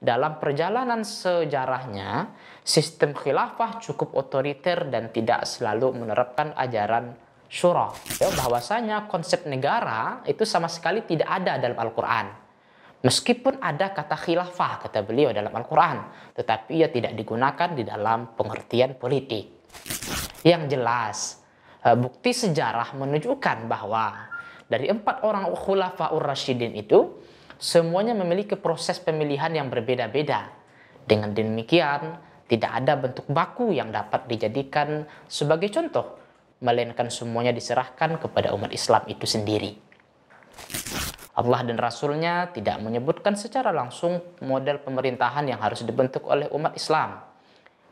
Dalam perjalanan sejarahnya, sistem khilafah cukup otoriter dan tidak selalu menerapkan ajaran syura. Ya, bahwasanya konsep negara itu sama sekali tidak ada dalam Al-Quran. Meskipun ada kata khilafah, kata beliau dalam Al-Quran. Tetapi ia tidak digunakan di dalam pengertian politik. Yang jelas, eh, bukti sejarah menunjukkan bahwa dari empat orang khulafah ur-rasyidin itu, semuanya memiliki proses pemilihan yang berbeda-beda. Dengan demikian, tidak ada bentuk baku yang dapat dijadikan sebagai contoh, melainkan semuanya diserahkan kepada umat Islam itu sendiri. Allah dan Rasulnya tidak menyebutkan secara langsung model pemerintahan yang harus dibentuk oleh umat Islam.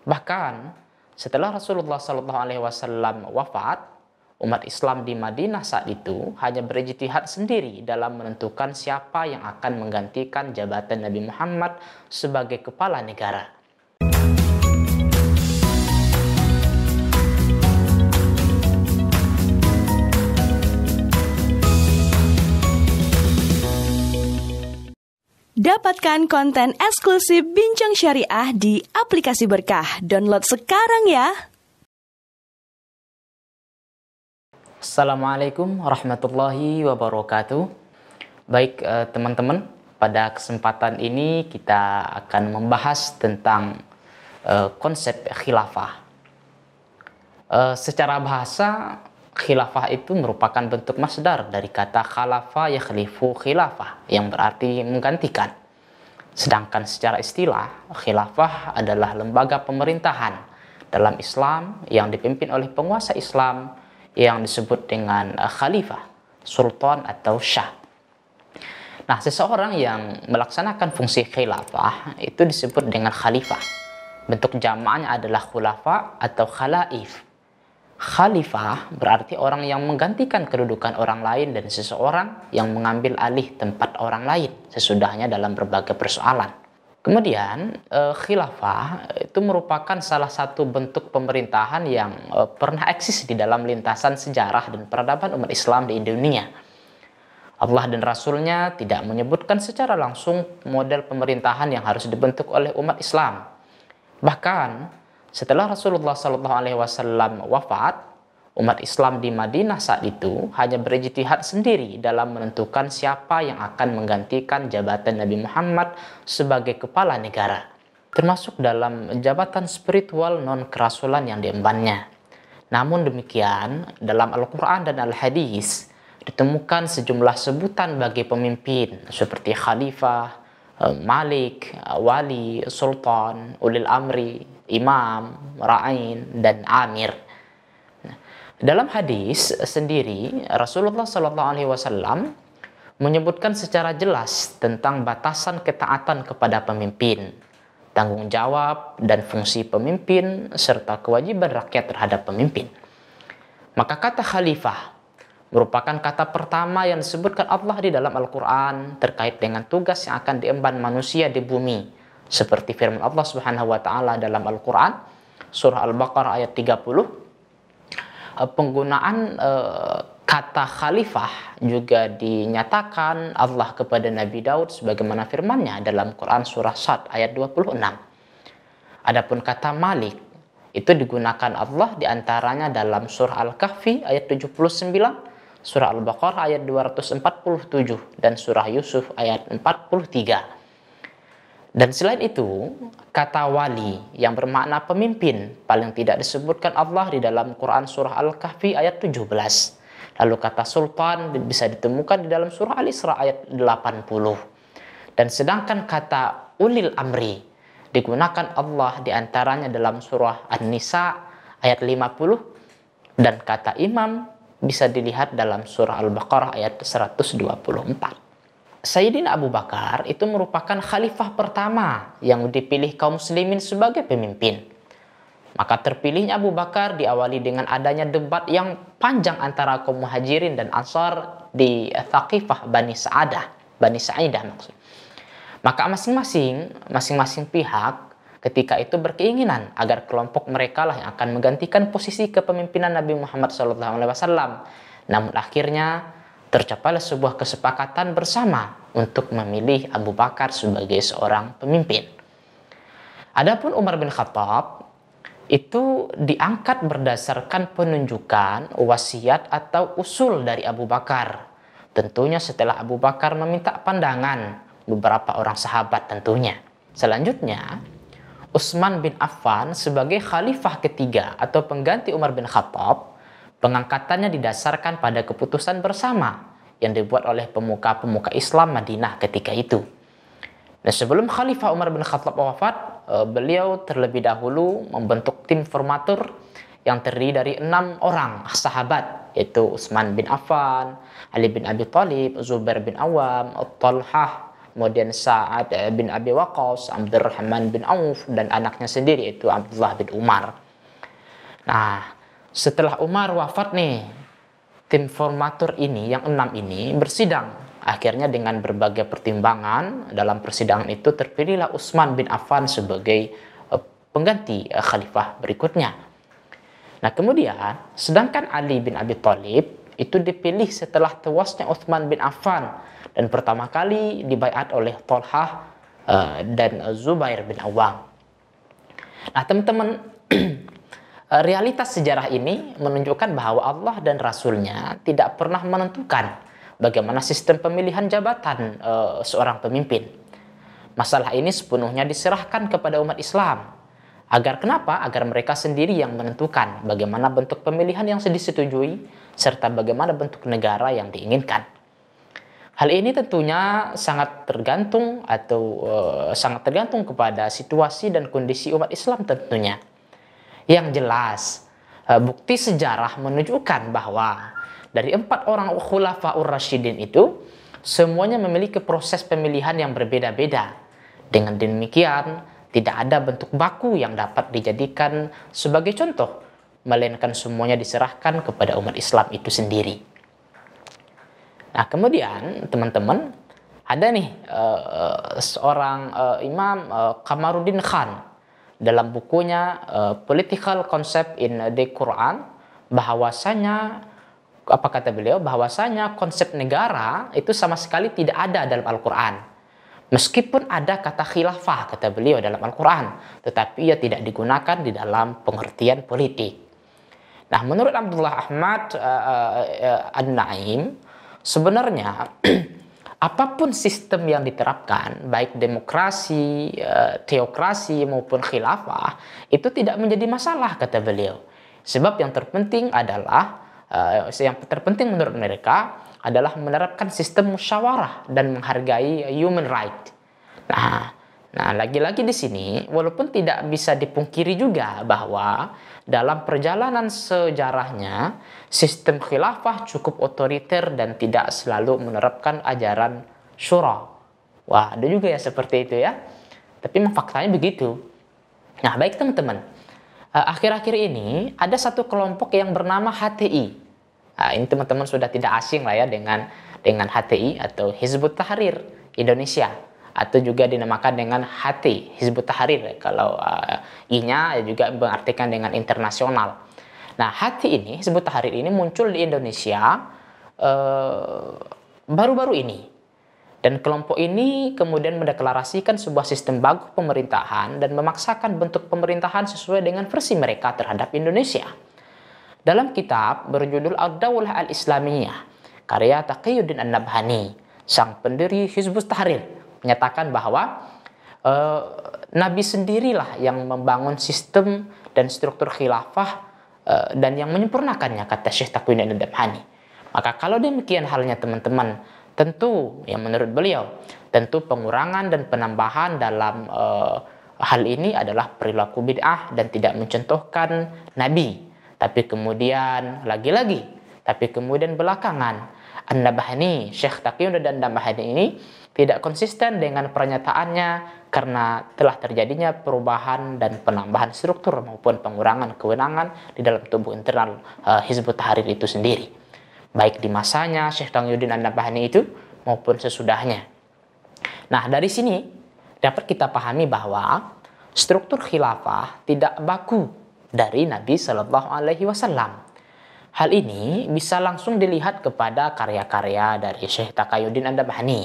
Bahkan, setelah Rasulullah SAW wafat, Umat Islam di Madinah saat itu hanya berijtihad sendiri dalam menentukan siapa yang akan menggantikan jabatan Nabi Muhammad sebagai kepala negara. Dapatkan konten eksklusif Bincang Syariah di aplikasi Berkah. Download sekarang ya! Assalamualaikum warahmatullahi wabarakatuh. Baik eh, teman-teman, pada kesempatan ini kita akan membahas tentang eh, konsep khilafah. Eh, secara bahasa, khilafah itu merupakan bentuk masdar dari kata khalafah ya khalifu khilafah yang berarti menggantikan. Sedangkan secara istilah, khilafah adalah lembaga pemerintahan dalam Islam yang dipimpin oleh penguasa Islam yang disebut dengan uh, khalifah, sultan atau syah. Nah, seseorang yang melaksanakan fungsi khilafah itu disebut dengan khalifah. Bentuk jamaahnya adalah khulafa atau khalaif. Khalifah berarti orang yang menggantikan kedudukan orang lain dan seseorang yang mengambil alih tempat orang lain sesudahnya dalam berbagai persoalan. Kemudian eh, khilafah itu merupakan salah satu bentuk pemerintahan yang eh, pernah eksis di dalam lintasan sejarah dan peradaban umat Islam di Indonesia. Allah dan Rasulnya tidak menyebutkan secara langsung model pemerintahan yang harus dibentuk oleh umat Islam. Bahkan setelah Rasulullah SAW wafat, Umat Islam di Madinah saat itu hanya berijtihad sendiri dalam menentukan siapa yang akan menggantikan jabatan Nabi Muhammad sebagai kepala negara, termasuk dalam jabatan spiritual non-kerasulan yang diembannya. Namun demikian, dalam Al-Quran dan Al-Hadis ditemukan sejumlah sebutan bagi pemimpin seperti khalifah, eh, malik, eh, wali, sultan, ulil amri, imam, ra'ain, dan amir. Dalam hadis sendiri Rasulullah Shallallahu Alaihi Wasallam menyebutkan secara jelas tentang batasan ketaatan kepada pemimpin, tanggung jawab dan fungsi pemimpin serta kewajiban rakyat terhadap pemimpin. Maka kata khalifah merupakan kata pertama yang disebutkan Allah di dalam Al-Qur'an terkait dengan tugas yang akan diemban manusia di bumi seperti firman Allah Subhanahu wa taala dalam Al-Qur'an surah Al-Baqarah ayat 30 Eh, penggunaan eh, kata khalifah juga dinyatakan Allah kepada Nabi Daud sebagaimana firman-Nya dalam Quran surah Sad ayat 26. Adapun kata Malik itu digunakan Allah diantaranya dalam surah Al-Kahfi ayat 79, surah Al-Baqarah ayat 247 dan surah Yusuf ayat 43. Dan selain itu, kata wali yang bermakna pemimpin paling tidak disebutkan Allah di dalam Quran surah Al-Kahfi ayat 17. Lalu kata sultan bisa ditemukan di dalam surah Al-Isra ayat 80. Dan sedangkan kata ulil amri digunakan Allah di antaranya dalam surah An-Nisa ayat 50 dan kata imam bisa dilihat dalam surah Al-Baqarah ayat 124. Sayyidina Abu Bakar itu merupakan khalifah pertama yang dipilih kaum muslimin sebagai pemimpin. Maka terpilihnya Abu Bakar diawali dengan adanya debat yang panjang antara kaum muhajirin dan ansar di Thaqifah Bani Sa'adah, Bani Sa'idah maksud. Maka masing-masing, masing-masing pihak ketika itu berkeinginan agar kelompok mereka lah yang akan menggantikan posisi kepemimpinan Nabi Muhammad SAW. Namun akhirnya tercapailah sebuah kesepakatan bersama untuk memilih Abu Bakar sebagai seorang pemimpin. Adapun Umar bin Khattab itu diangkat berdasarkan penunjukan, wasiat atau usul dari Abu Bakar. Tentunya setelah Abu Bakar meminta pandangan beberapa orang sahabat tentunya. Selanjutnya, Utsman bin Affan sebagai khalifah ketiga atau pengganti Umar bin Khattab Pengangkatannya didasarkan pada keputusan bersama yang dibuat oleh pemuka-pemuka Islam Madinah ketika itu. Nah, sebelum Khalifah Umar bin Khattab wafat, eh, beliau terlebih dahulu membentuk tim formatur yang terdiri dari enam orang sahabat, yaitu Utsman bin Affan, Ali bin Abi Thalib, Zubair bin Awam, Talhah, kemudian Sa'ad eh, bin Abi Waqqas, Abdurrahman bin Auf, dan anaknya sendiri yaitu Abdullah bin Umar. Nah, setelah Umar wafat nih tim formatur ini yang enam ini bersidang akhirnya dengan berbagai pertimbangan dalam persidangan itu terpilihlah Utsman bin Affan sebagai eh, pengganti eh, khalifah berikutnya nah kemudian sedangkan Ali bin Abi Thalib itu dipilih setelah tewasnya Utsman bin Affan dan pertama kali dibaiat oleh Tolha uh, eh, dan Zubair bin Awang Nah teman-teman Eh, realitas sejarah ini menunjukkan bahwa Allah dan Rasulnya tidak pernah menentukan bagaimana sistem pemilihan jabatan e, seorang pemimpin. Masalah ini sepenuhnya diserahkan kepada umat Islam. Agar kenapa? Agar mereka sendiri yang menentukan bagaimana bentuk pemilihan yang disetujui serta bagaimana bentuk negara yang diinginkan. Hal ini tentunya sangat tergantung atau e, sangat tergantung kepada situasi dan kondisi umat Islam tentunya yang jelas. Eh, bukti sejarah menunjukkan bahwa dari empat orang khulafaur rasyidin itu semuanya memiliki proses pemilihan yang berbeda-beda. Dengan demikian, tidak ada bentuk baku yang dapat dijadikan sebagai contoh, melainkan semuanya diserahkan kepada umat Islam itu sendiri. Nah, kemudian teman-teman, ada nih uh, seorang uh, imam uh, Kamaruddin Khan dalam bukunya uh, Political Concept in the Quran bahwasanya apa kata beliau bahwasanya konsep negara itu sama sekali tidak ada dalam Al-Qur'an. Meskipun ada kata khilafah kata beliau dalam Al-Qur'an, tetapi ia tidak digunakan di dalam pengertian politik. Nah, menurut Abdullah Ahmad uh, uh, uh, An-Naim sebenarnya apapun sistem yang diterapkan, baik demokrasi, eh, teokrasi maupun khilafah, itu tidak menjadi masalah kata beliau. Sebab yang terpenting adalah eh, yang terpenting menurut mereka adalah menerapkan sistem musyawarah dan menghargai human right. Nah, Nah, lagi-lagi di sini, walaupun tidak bisa dipungkiri juga bahwa dalam perjalanan sejarahnya, sistem khilafah cukup otoriter dan tidak selalu menerapkan ajaran syura. Wah, ada juga ya seperti itu ya. Tapi memang faktanya begitu. Nah, baik teman-teman. Eh, akhir-akhir ini ada satu kelompok yang bernama HTI. Nah, ini teman-teman sudah tidak asing lah ya dengan dengan HTI atau Hizbut Tahrir Indonesia atau juga dinamakan dengan hati Hizbut Tahrir kalau uh, i juga mengartikan dengan internasional. Nah, hati ini Hizbut Tahrir ini muncul di Indonesia uh, baru-baru uh, ini. Dan kelompok ini kemudian mendeklarasikan sebuah sistem bagus pemerintahan dan memaksakan bentuk pemerintahan sesuai dengan versi mereka terhadap Indonesia. Dalam kitab berjudul al daulah Al-Islamiyah, karya Taqiyuddin An-Nabhani, sang pendiri Hizbut Tahrir, menyatakan bahwa e, Nabi sendirilah yang membangun sistem dan struktur khilafah e, dan yang menyempurnakannya kata Syekh Taqwiuddin Ad-Dabhani. Maka kalau demikian halnya teman-teman, tentu yang menurut beliau, tentu pengurangan dan penambahan dalam e, hal ini adalah perilaku bid'ah dan tidak mencontohkan Nabi. Tapi kemudian lagi-lagi, tapi kemudian belakangan An-Nabahani, Syekh Taqiyun dan Nabahani ini tidak konsisten dengan pernyataannya karena telah terjadinya perubahan dan penambahan struktur maupun pengurangan kewenangan di dalam tubuh internal uh, Hizbut Tahrir itu sendiri. Baik di masanya Syekh Tangyudin An-Nabhani itu maupun sesudahnya. Nah, dari sini dapat kita pahami bahwa struktur khilafah tidak baku dari Nabi Shallallahu alaihi wasallam. Hal ini bisa langsung dilihat kepada karya-karya dari Syekh Takayuddin an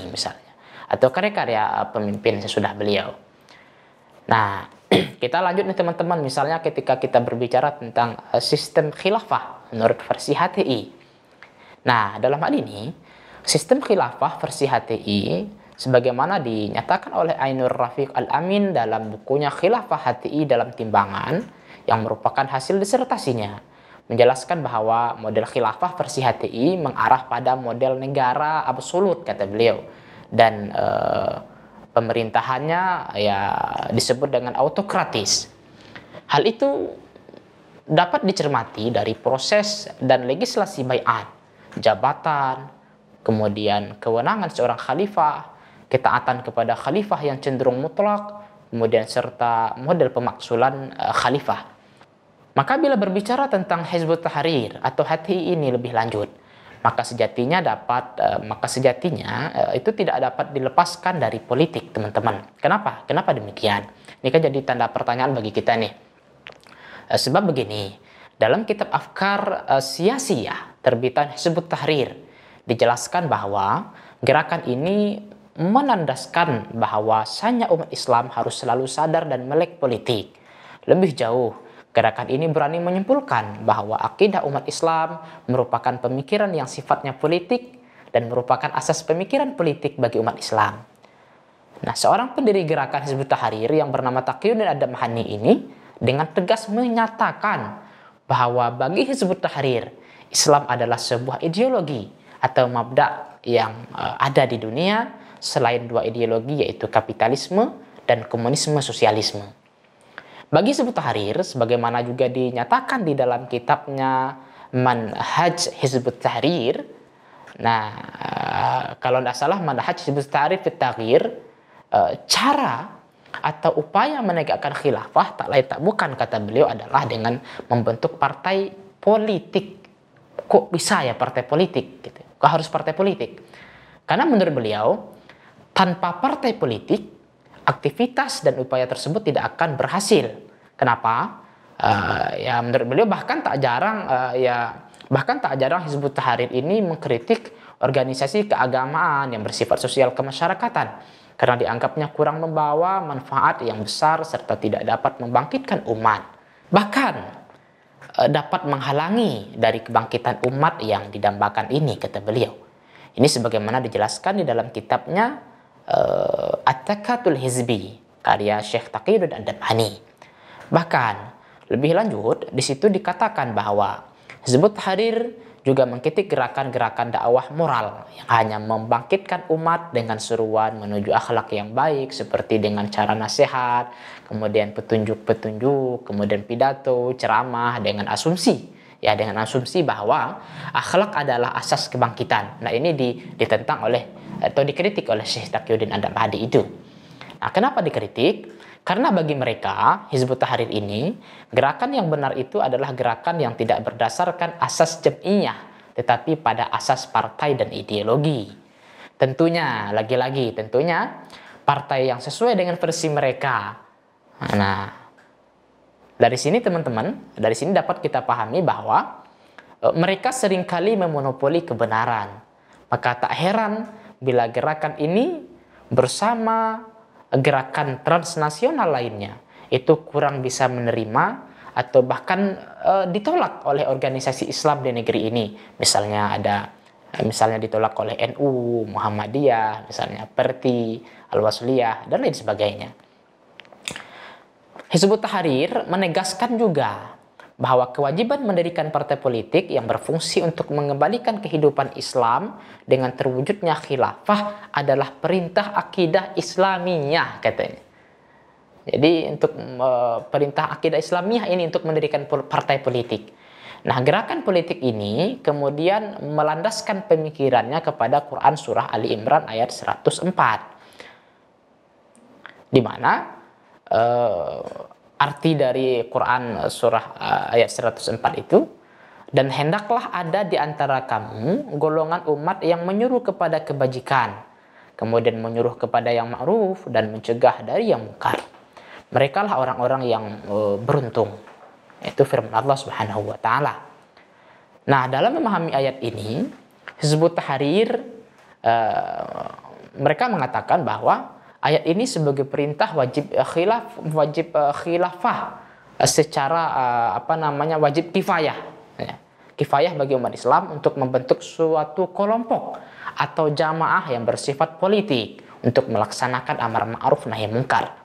misalnya atau karya-karya pemimpin sesudah beliau. Nah, kita lanjut nih teman-teman, misalnya ketika kita berbicara tentang eh, sistem khilafah menurut versi HTI. Nah, dalam hal ini, sistem khilafah versi HTI sebagaimana dinyatakan oleh Ainur Rafiq Al-Amin dalam bukunya Khilafah HTI dalam Timbangan yang merupakan hasil disertasinya menjelaskan bahwa model khilafah versi HTI mengarah pada model negara absolut kata beliau dan eh, pemerintahannya ya disebut dengan autokratis. Hal itu dapat dicermati dari proses dan legislasi bayat, jabatan, kemudian kewenangan seorang khalifah, ketaatan kepada khalifah yang cenderung mutlak, kemudian serta model pemaksulan uh, khalifah. Maka bila berbicara tentang Hizbut Tahrir atau hati ini lebih lanjut, maka sejatinya dapat eh, maka sejatinya eh, itu tidak dapat dilepaskan dari politik, teman-teman. Kenapa? Kenapa demikian? Ini kan jadi tanda pertanyaan bagi kita nih. Eh, sebab begini, dalam kitab Afkar Sia-Sia terbitan Sebut Tahrir dijelaskan bahwa gerakan ini menandaskan bahwa sanya umat Islam harus selalu sadar dan melek politik. Lebih jauh, Gerakan ini berani menyimpulkan bahwa akidah umat Islam merupakan pemikiran yang sifatnya politik dan merupakan asas pemikiran politik bagi umat Islam. Nah, seorang pendiri gerakan Hizbut Tahrir yang bernama dan Adam Mahani ini dengan tegas menyatakan bahwa bagi Hizbut Tahrir, Islam adalah sebuah ideologi atau mabda yang eh, ada di dunia selain dua ideologi yaitu kapitalisme dan komunisme sosialisme. Bagi Sebut Tahrir, sebagaimana juga dinyatakan di dalam kitabnya Manhaj Hizbut Tahrir, nah kalau tidak salah Manhaj Hizbut Tahrir Tahrir, e, cara atau upaya menegakkan khilafah tak lain tak bukan kata beliau adalah dengan membentuk partai politik. Kok bisa ya partai politik? Gitu. Kok harus partai politik? Karena menurut beliau tanpa partai politik aktivitas dan upaya tersebut tidak akan berhasil. Kenapa? Uh, ya menurut beliau bahkan tak jarang uh, ya bahkan tak jarang Hizbut Tahrir ini mengkritik organisasi keagamaan yang bersifat sosial kemasyarakatan karena dianggapnya kurang membawa manfaat yang besar serta tidak dapat membangkitkan umat. Bahkan uh, dapat menghalangi dari kebangkitan umat yang didambakan ini kata beliau. Ini sebagaimana dijelaskan di dalam kitabnya uh, At-Takatul Hizbi karya Syekh Taqiyuddin Ad-Dabani. Bahkan lebih lanjut di situ dikatakan bahwa Hizbut Tahrir juga mengkritik gerakan-gerakan dakwah moral yang hanya membangkitkan umat dengan seruan menuju akhlak yang baik seperti dengan cara nasihat, kemudian petunjuk-petunjuk, kemudian pidato, ceramah dengan asumsi ya dengan asumsi bahwa akhlak adalah asas kebangkitan. Nah ini ditentang oleh atau dikritik oleh Syekh Taqiyuddin Adam Hadi itu. Nah kenapa dikritik? Karena bagi mereka, Hizbut Tahrir ini, gerakan yang benar itu adalah gerakan yang tidak berdasarkan asas jam'iyah, tetapi pada asas partai dan ideologi. Tentunya, lagi-lagi, tentunya partai yang sesuai dengan versi mereka. Nah, dari sini teman-teman, dari sini dapat kita pahami bahwa e, mereka seringkali memonopoli kebenaran. Maka tak heran bila gerakan ini bersama gerakan transnasional lainnya itu kurang bisa menerima atau bahkan e, ditolak oleh organisasi Islam di negeri ini. Misalnya ada e, misalnya ditolak oleh NU, Muhammadiyah, misalnya Perti, Al-Wasliyah dan lain sebagainya. Hizbut Tahrir menegaskan juga bahwa kewajiban mendirikan partai politik yang berfungsi untuk mengembalikan kehidupan Islam dengan terwujudnya khilafah adalah perintah akidah Islamiyah katanya. Jadi untuk e, perintah akidah Islamiyah ini untuk mendirikan partai politik. Nah, gerakan politik ini kemudian melandaskan pemikirannya kepada Quran surah Ali Imran ayat 104. Di mana uh, arti dari Quran eh, surah uh, ayat 104 itu dan hendaklah ada di antara kamu golongan umat yang menyuruh kepada kebajikan kemudian menyuruh kepada yang ma'ruf dan mencegah dari yang mungkar mereka lah orang-orang yang uh, beruntung itu firman Allah Subhanahu wa taala nah dalam memahami ayat ini Hizbut Tahrir uh, mereka mengatakan bahwa ayat ini sebagai perintah wajib eh, khilaf wajib eh, khilafah eh, secara apa namanya wajib kifayah ya. kifayah bagi umat Islam untuk membentuk suatu kelompok atau jamaah yang bersifat politik untuk melaksanakan amar ma'ruf nahi mungkar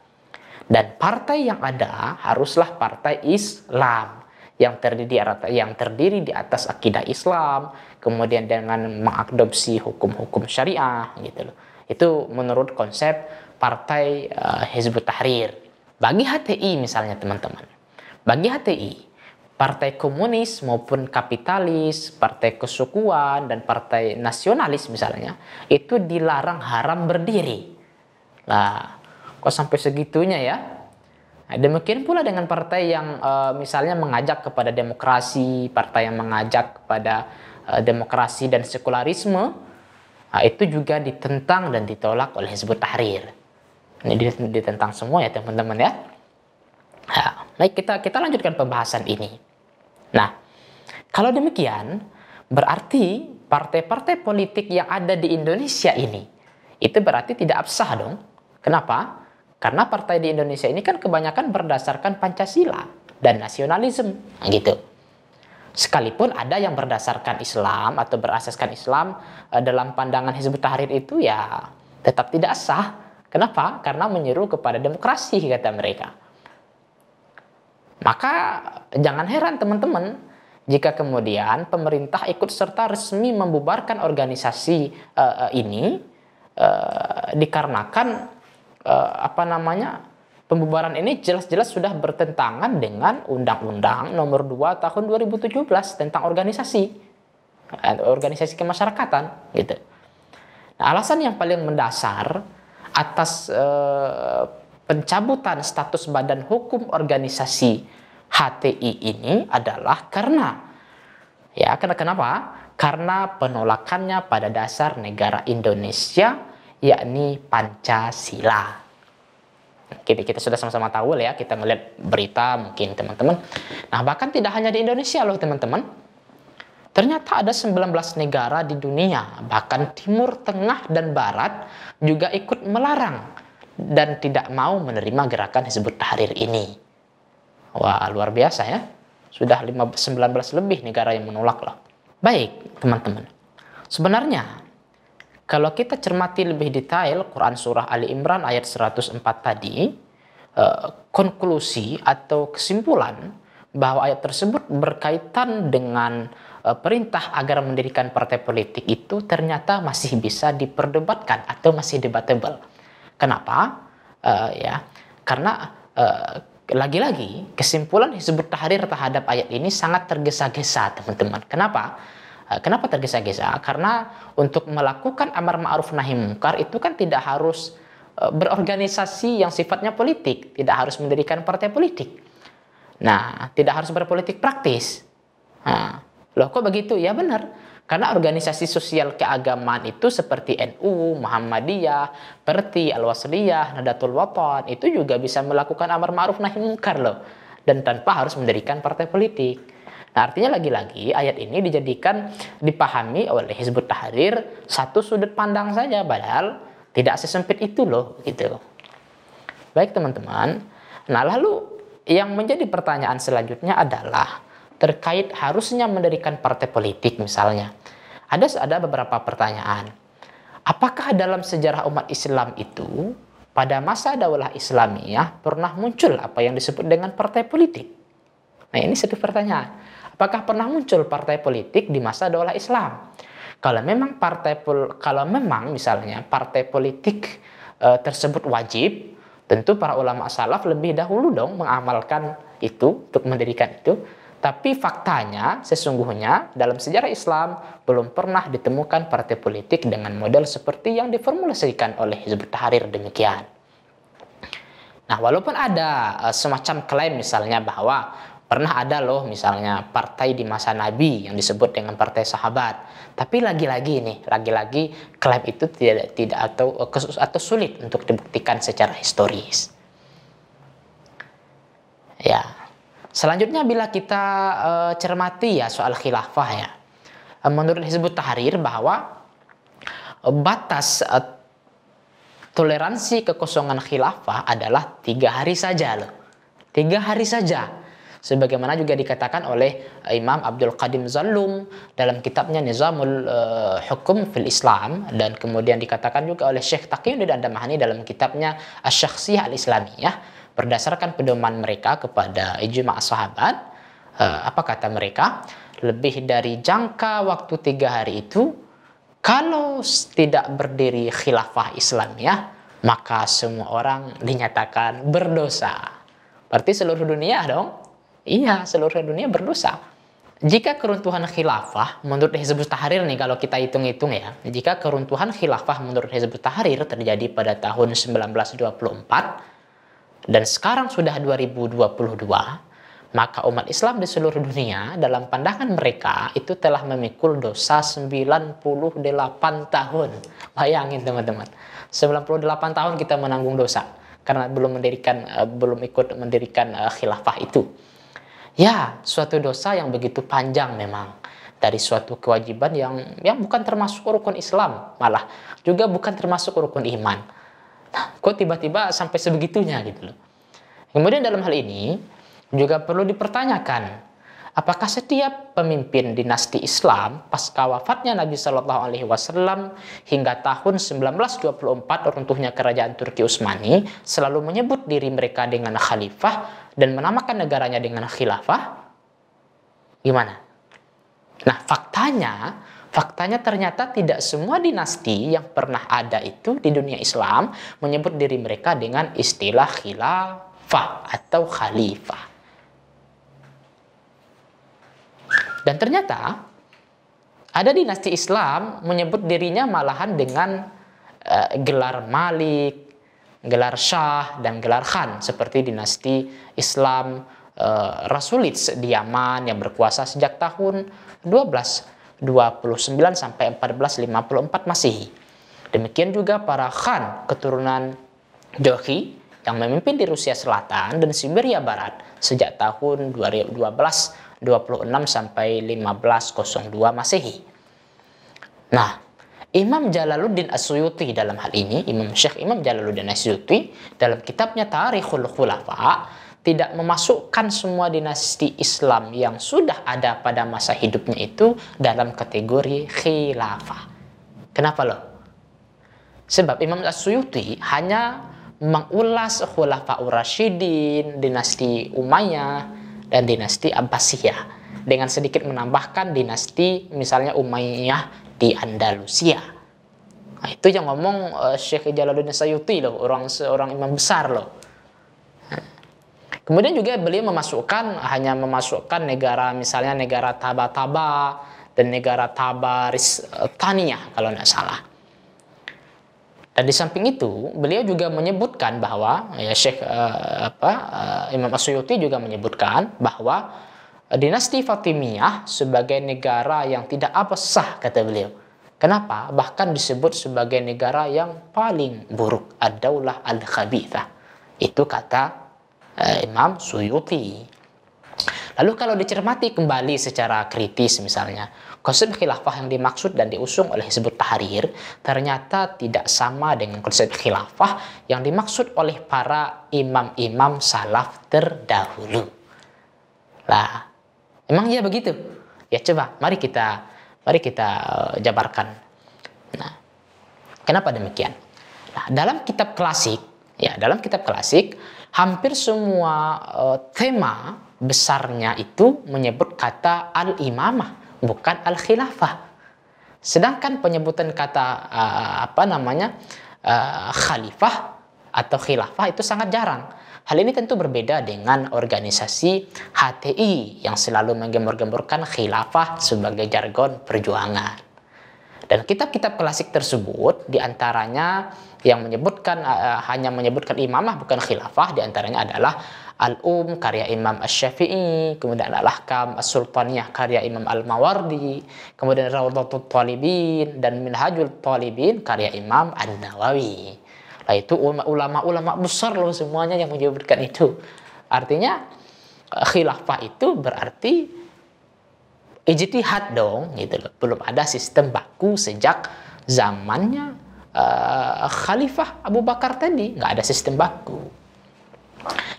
dan partai yang ada haruslah partai Islam yang terdiri yang terdiri di atas akidah Islam kemudian dengan mengadopsi hukum-hukum syariah gitu loh itu menurut konsep partai uh, Hizbut Tahrir. Bagi HTI misalnya teman-teman, bagi HTI, partai komunis maupun kapitalis, partai kesukuan dan partai nasionalis misalnya, itu dilarang haram berdiri. Lah, kok sampai segitunya ya? Nah, demikian pula dengan partai yang uh, misalnya mengajak kepada demokrasi, partai yang mengajak kepada uh, demokrasi dan sekularisme, Nah, itu juga ditentang dan ditolak oleh Hizbut Tahrir. Ini ditentang semua ya teman-teman ya. Nah, baik kita kita lanjutkan pembahasan ini. Nah, kalau demikian berarti partai-partai politik yang ada di Indonesia ini itu berarti tidak absah dong. Kenapa? Karena partai di Indonesia ini kan kebanyakan berdasarkan Pancasila dan nasionalisme gitu. Sekalipun ada yang berdasarkan Islam atau berasaskan Islam eh, dalam pandangan Hizbut Tahrir itu ya tetap tidak sah Kenapa? Karena menyeru kepada demokrasi kata mereka. Maka jangan heran teman-teman jika kemudian pemerintah ikut serta resmi membubarkan organisasi uh, ini uh, dikarenakan uh, apa namanya pembubaran ini jelas-jelas sudah bertentangan dengan Undang-Undang Nomor 2 Tahun 2017 tentang organisasi organisasi kemasyarakatan gitu. Nah, alasan yang paling mendasar atas eh, pencabutan status badan hukum organisasi HTI ini adalah karena ya karena kenapa? Karena penolakannya pada dasar negara Indonesia yakni Pancasila. Kita, kita sudah sama-sama tahu ya, kita melihat berita mungkin teman-teman. Nah bahkan tidak hanya di Indonesia loh teman-teman. Ternyata ada 19 negara di dunia, bahkan Timur Tengah dan Barat juga ikut melarang dan tidak mau menerima gerakan disebut Tahrir ini. Wah, luar biasa ya. Sudah 19 lebih negara yang menolak loh. Baik, teman-teman. Sebenarnya, kalau kita cermati lebih detail Quran Surah Ali Imran ayat 104 tadi, eh, konklusi atau kesimpulan bahwa ayat tersebut berkaitan dengan Eh, perintah agar mendirikan partai politik itu ternyata masih bisa diperdebatkan atau masih debatable. Kenapa? Uh, ya, karena lagi eh, lagi-lagi kesimpulan Hizbut Tahrir terhadap ayat ini sangat tergesa-gesa, teman-teman. Kenapa? kenapa tergesa-gesa? Karena untuk melakukan amar ma'ruf nahi munkar itu kan tidak harus berorganisasi yang sifatnya politik, tidak harus mendirikan partai politik. Nah, tidak harus berpolitik praktis. Nah, Loh kok begitu? Ya benar. Karena organisasi sosial keagamaan itu seperti NU, Muhammadiyah, Perti, Al-Wasliyah, Nadatul Wathon itu juga bisa melakukan amar ma'ruf nahi mungkar loh dan tanpa harus mendirikan partai politik. Nah, artinya lagi-lagi ayat ini dijadikan dipahami oleh Hizbut Tahrir satu sudut pandang saja padahal tidak sesempit itu loh gitu. Baik teman-teman. Nah, lalu yang menjadi pertanyaan selanjutnya adalah terkait harusnya mendirikan partai politik misalnya. Ada ada beberapa pertanyaan. Apakah dalam sejarah umat Islam itu pada masa daulah Islamiyah pernah muncul apa yang disebut dengan partai politik? Nah, ini satu pertanyaan. Apakah pernah muncul partai politik di masa daulah Islam? Kalau memang partai pol, kalau memang misalnya partai politik e, tersebut wajib, tentu para ulama salaf lebih dahulu dong mengamalkan itu untuk mendirikan itu tapi faktanya, sesungguhnya dalam sejarah Islam belum pernah ditemukan partai politik dengan model seperti yang diformulasikan oleh Hizbut Tahrir demikian. Nah, walaupun ada eh, semacam klaim misalnya bahwa pernah ada loh misalnya partai di masa Nabi yang disebut dengan partai sahabat. Tapi lagi-lagi nih, lagi-lagi klaim itu tidak tidak atau eh, atau sulit untuk dibuktikan secara historis. Ya, Selanjutnya bila kita uh, cermati ya soal khilafah ya. Eh, menurut Hizbut Tahrir bahwa eh, batas uh, toleransi kekosongan khilafah adalah tiga hari saja loh. Tiga hari saja sebagaimana juga dikatakan oleh Imam Abdul Qadim Zalum dalam kitabnya Nizamul uh, Hukum fil Islam dan kemudian dikatakan juga oleh Syekh Taqiyuddin Damahani dalam kitabnya Asy-Syakhsiyah Al-Islamiyah berdasarkan pedoman mereka kepada ijma sahabat eh, apa kata mereka lebih dari jangka waktu tiga hari itu kalau tidak berdiri khilafah Islam ya maka semua orang dinyatakan berdosa berarti seluruh dunia dong iya seluruh dunia berdosa jika keruntuhan khilafah menurut Hizbut Tahrir nih kalau kita hitung-hitung ya, jika keruntuhan khilafah menurut Hizbut Tahrir terjadi pada tahun 1924 dan sekarang sudah 2022, maka umat Islam di seluruh dunia dalam pandangan mereka itu telah memikul dosa 98 tahun. Bayangin teman-teman, 98 tahun kita menanggung dosa karena belum mendirikan eh, belum ikut mendirikan eh, khilafah itu. Ya, suatu dosa yang begitu panjang memang dari suatu kewajiban yang yang bukan termasuk rukun Islam, malah juga bukan termasuk rukun iman. Kok tiba-tiba sampai sebegitunya gitu loh. Kemudian dalam hal ini juga perlu dipertanyakan apakah setiap pemimpin dinasti Islam pasca wafatnya Nabi Shallallahu Alaihi Wasallam hingga tahun 1924 runtuhnya kerajaan Turki Utsmani selalu menyebut diri mereka dengan khalifah dan menamakan negaranya dengan khilafah? Gimana? Nah, faktanya Faktanya ternyata tidak semua dinasti yang pernah ada itu di dunia Islam menyebut diri mereka dengan istilah khilafah atau khalifah. Dan ternyata ada dinasti Islam menyebut dirinya malahan dengan uh, gelar Malik, gelar Shah dan gelar Khan seperti dinasti Islam uh, eh, Rasulid di Yaman yang berkuasa sejak tahun 12 29 sampai 1454 Masehi. Demikian juga para Khan keturunan Jochi yang memimpin di Rusia Selatan dan Siberia Barat sejak tahun 2012 26 sampai 1502 Masehi. Nah, Imam Jalaluddin Asyuti dalam hal ini, Imam Syekh Imam Jalaluddin Asyuti dalam kitabnya Tarikhul Khulafa tidak memasukkan semua dinasti Islam yang sudah ada pada masa hidupnya itu dalam kategori khilafah. Kenapa loh? Sebab Imam As-Suyuti hanya mengulas khulafa Rashidin, dinasti Umayyah, dan dinasti Abbasiyah dengan sedikit menambahkan dinasti misalnya Umayyah di Andalusia. Nah, itu yang ngomong uh, Syekh Jalaluddin Sayuti loh, orang seorang imam besar loh. Kemudian juga beliau memasukkan hanya memasukkan negara misalnya negara Taba-Taba dan negara Tabaris Tania kalau tidak salah. Dan di samping itu, beliau juga menyebutkan bahwa ya Syekh eh, apa eh, Imam Asyuti juga menyebutkan bahwa eh, dinasti Fatimiyah sebagai negara yang tidak apa sah kata beliau. Kenapa? Bahkan disebut sebagai negara yang paling buruk, Adaulah al-khabithah. Itu kata uh, Imam Suyuti. Lalu kalau dicermati kembali secara kritis misalnya, konsep khilafah yang dimaksud dan diusung oleh Hizbut Tahrir ternyata tidak sama dengan konsep khilafah yang dimaksud oleh para imam-imam salaf terdahulu. Lah, emang ya begitu? Ya coba, mari kita mari kita eh, jabarkan. Nah, kenapa demikian? Nah, dalam kitab klasik, ya dalam kitab klasik hampir semua uh, tema besarnya itu menyebut kata al-imamah, bukan al-khilafah. Sedangkan penyebutan kata uh, apa namanya uh, khalifah atau khilafah itu sangat jarang. Hal ini tentu berbeda dengan organisasi HTI yang selalu menggembur gemborkan khilafah sebagai jargon perjuangan. Dan kitab-kitab klasik tersebut diantaranya yang menyebutkan uh, hanya menyebutkan imamah bukan khilafah diantaranya adalah Al-Um karya Imam ash syafii kemudian Al-Ahkam As-Sultaniyah karya Imam Al-Mawardi, kemudian Rawdatul Talibin dan Minhajul Talibin karya Imam An-Nawawi. Nah, itu ulama-ulama besar loh semuanya yang menyebutkan itu. Artinya eh, khilafah itu berarti ijtihad dong gitu loh. Belum ada sistem baku sejak zamannya uh, Khalifah Abu Bakar tadi nggak ada sistem baku.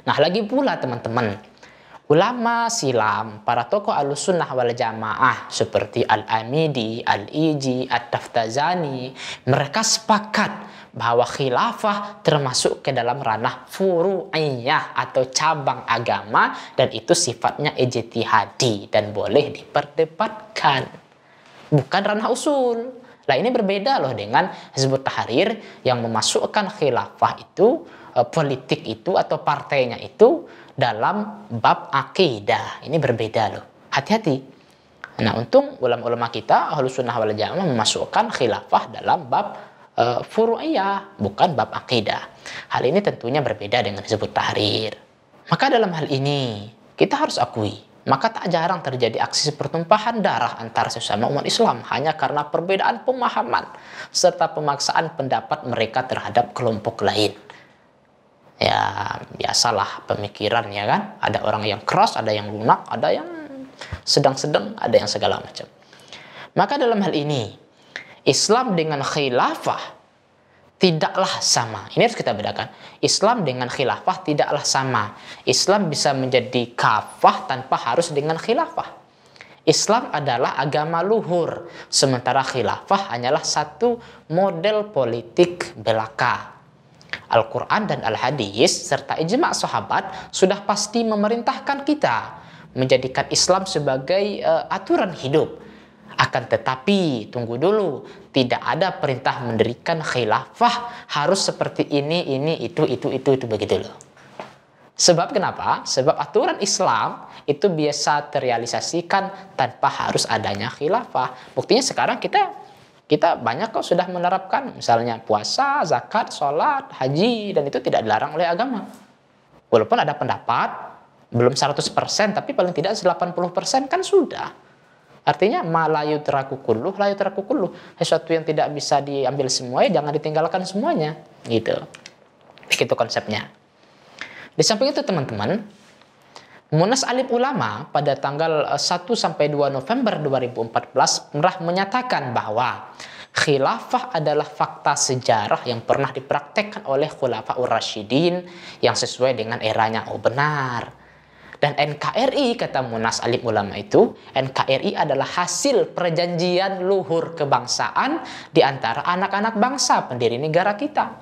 Nah lagi pula teman-teman ulama silam para tokoh alusunah sunnah wal jamaah seperti al-amidi, al-iji, at-taftazani mereka sepakat bahwa khilafah termasuk ke dalam ranah furu'iyah atau cabang agama dan itu sifatnya ijtihadi dan boleh diperdebatkan bukan ranah usul Nah ini berbeda loh dengan Hizbut Tahrir yang memasukkan khilafah itu, eh, politik itu atau partainya itu dalam bab akidah. Ini berbeda loh. Hati-hati. Nah untung ulama-ulama kita ahlu Sunnah wal Jamaah memasukkan khilafah dalam bab uh, furu'iyah, bukan bab akidah. Hal ini tentunya berbeda dengan Hizbut tahrir. Maka dalam hal ini kita harus akui maka tak jarang terjadi aksi pertumpahan darah antar sesama umat Islam hanya karena perbedaan pemahaman serta pemaksaan pendapat mereka terhadap kelompok lain. Ya, biasalah pemikiran ya kan. Ada orang yang keras, ada yang lunak, ada yang sedang-sedang, ada yang segala macam. Maka dalam hal ini, Islam dengan khilafah tidaklah sama. Ini harus kita bedakan. Islam dengan khilafah tidaklah sama. Islam bisa menjadi kafah tanpa harus dengan khilafah. Islam adalah agama luhur, sementara khilafah hanyalah satu model politik belaka. Al-Quran dan Al-Hadis serta ijma' sahabat sudah pasti memerintahkan kita menjadikan Islam sebagai uh, aturan hidup, akan tetapi, tunggu dulu, tidak ada perintah mendirikan khilafah harus seperti ini, ini, itu, itu, itu, itu begitu loh. Sebab kenapa? Sebab aturan Islam itu biasa terrealisasikan tanpa harus adanya khilafah. Buktinya sekarang kita kita banyak kok sudah menerapkan misalnya puasa, zakat, sholat, haji dan itu tidak dilarang oleh agama. Walaupun ada pendapat belum 100% tapi paling tidak 80% kan sudah. Artinya malayu terakukulluh, layu terakukulluh. Sesuatu yang tidak bisa diambil semua, ya jangan ditinggalkan semuanya. Gitu. Begitu konsepnya. Di samping itu teman-teman, Munas Alim Ulama pada tanggal 1 eh, sampai 2 November 2014 pernah menyatakan bahwa khilafah adalah fakta sejarah yang pernah dipraktekkan oleh khulafah ur-rasyidin yang sesuai dengan eranya. Oh benar. Dan NKRI kata Munas Alim Ulama itu, NKRI adalah hasil perjanjian luhur kebangsaan di antara anak-anak bangsa pendiri negara kita.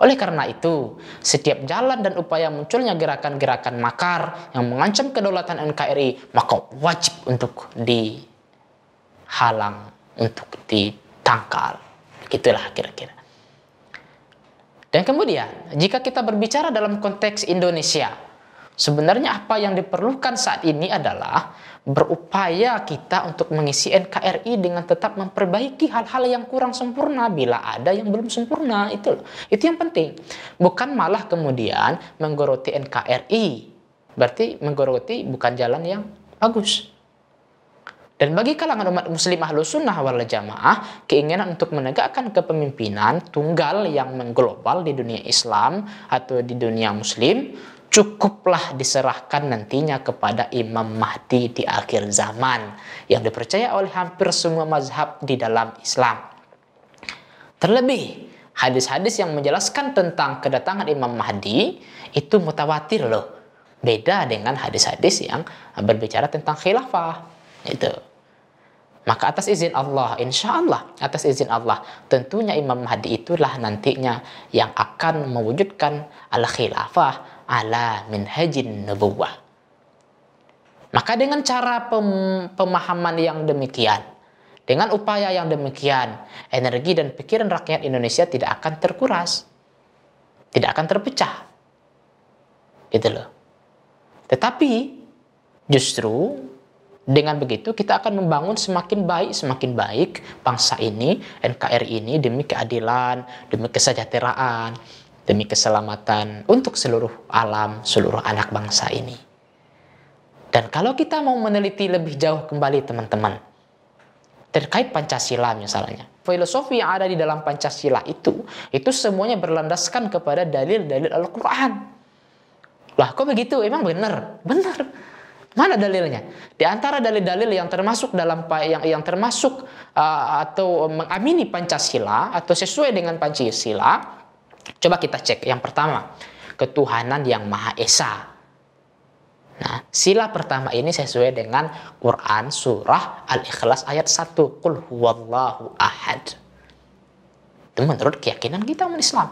Oleh karena itu, setiap jalan dan upaya munculnya gerakan-gerakan makar yang mengancam kedaulatan NKRI, maka wajib untuk dihalang, untuk ditangkal. Itulah kira-kira. Dan kemudian, jika kita berbicara dalam konteks Indonesia, Sebenarnya apa yang diperlukan saat ini adalah berupaya kita untuk mengisi NKRI dengan tetap memperbaiki hal-hal yang kurang sempurna bila ada yang belum sempurna itu loh. Itu yang penting. Bukan malah kemudian menggoroti NKRI. Berarti menggoroti bukan jalan yang bagus. Dan bagi kalangan umat muslim ahlu sunnah wal jamaah, keinginan untuk menegakkan kepemimpinan tunggal yang mengglobal di dunia Islam atau di dunia muslim cukuplah diserahkan nantinya kepada Imam Mahdi di akhir zaman yang dipercaya oleh hampir semua mazhab di dalam Islam. Terlebih, hadis-hadis yang menjelaskan tentang kedatangan Imam Mahdi itu mutawatir loh. Beda dengan hadis-hadis yang berbicara tentang khilafah. Itu. Maka atas izin Allah, insya Allah, atas izin Allah, tentunya Imam Mahdi itulah nantinya yang akan mewujudkan al-khilafah ala minhajin nubuwah. Maka dengan cara pem, pemahaman yang demikian, dengan upaya yang demikian, energi dan pikiran rakyat Indonesia tidak akan terkuras, tidak akan terpecah. Gitu loh. Tetapi justru dengan begitu kita akan membangun semakin baik, semakin baik bangsa ini, NKRI ini demi keadilan, demi kesejahteraan, demi keselamatan untuk seluruh alam, seluruh anak bangsa ini. Dan kalau kita mau meneliti lebih jauh kembali teman-teman, terkait Pancasila misalnya. Filosofi yang ada di dalam Pancasila itu, itu semuanya berlandaskan kepada dalil-dalil Al-Quran. Lah kok begitu? Emang benar? Benar. Mana dalilnya? Di antara dalil-dalil yang termasuk dalam yang yang termasuk uh, atau mengamini Pancasila atau sesuai dengan Pancasila Coba kita cek yang pertama, ketuhanan yang Maha Esa. Nah, sila pertama ini sesuai dengan Quran surah Al-Ikhlas ayat 1, Qul huwallahu ahad. Itu menurut keyakinan kita umat Islam.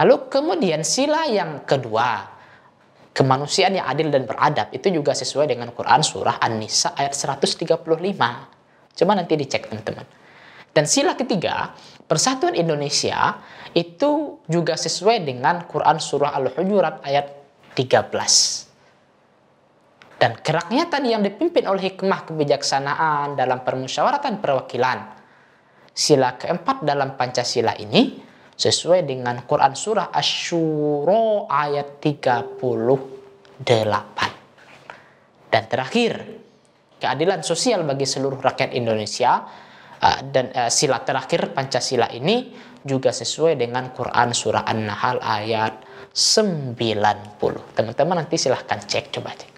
Lalu kemudian sila yang kedua, kemanusiaan yang adil dan beradab itu juga sesuai dengan Quran surah An-Nisa ayat 135. Coba nanti dicek teman-teman. Dan sila ketiga, persatuan Indonesia itu juga sesuai dengan Quran surah Al-Hujurat ayat 13. Dan geraknya tadi yang dipimpin oleh hikmah kebijaksanaan dalam permusyawaratan perwakilan. Sila keempat dalam Pancasila ini sesuai dengan Quran Surah Asyura ayat 38. Dan terakhir, keadilan sosial bagi seluruh rakyat Indonesia uh, dan uh, sila terakhir Pancasila ini juga sesuai dengan Quran surah An-Nahl ayat 90. Teman-teman nanti silahkan cek coba cek.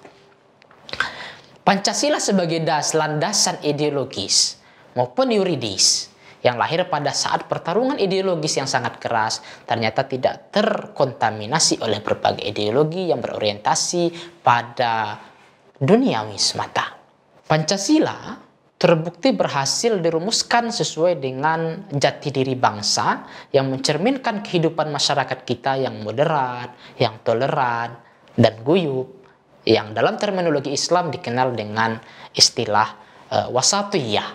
Pancasila sebagai das landasan ideologis maupun yuridis yang lahir pada saat pertarungan ideologis yang sangat keras ternyata tidak terkontaminasi oleh berbagai ideologi yang berorientasi pada duniawi semata. Pancasila terbukti berhasil dirumuskan sesuai dengan jati diri bangsa yang mencerminkan kehidupan masyarakat kita yang moderat, yang toleran, dan guyub yang dalam terminologi Islam dikenal dengan istilah uh, wasatiyah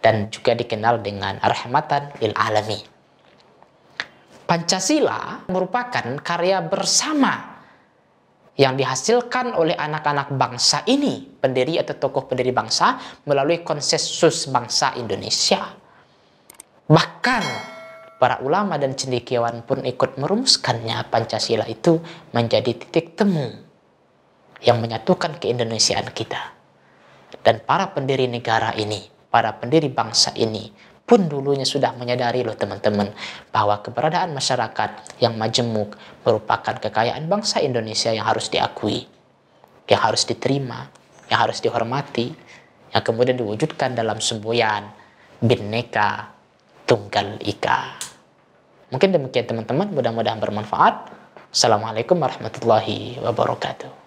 dan juga dikenal dengan rahmatan lil alami. Pancasila merupakan karya bersama yang dihasilkan oleh anak-anak bangsa ini, pendiri atau tokoh pendiri bangsa, melalui konsensus bangsa Indonesia. Bahkan para ulama dan cendekiawan pun ikut merumuskannya Pancasila itu menjadi titik temu yang menyatukan keindonesiaan kita. Dan para pendiri negara ini, para pendiri bangsa ini pun dulunya sudah menyadari loh teman-teman bahwa keberadaan masyarakat yang majemuk merupakan kekayaan bangsa Indonesia yang harus diakui, yang harus diterima, yang harus dihormati, yang kemudian diwujudkan dalam semboyan Bineka Tunggal Ika. Mungkin demikian teman-teman, mudah-mudahan bermanfaat. Assalamualaikum warahmatullahi wabarakatuh.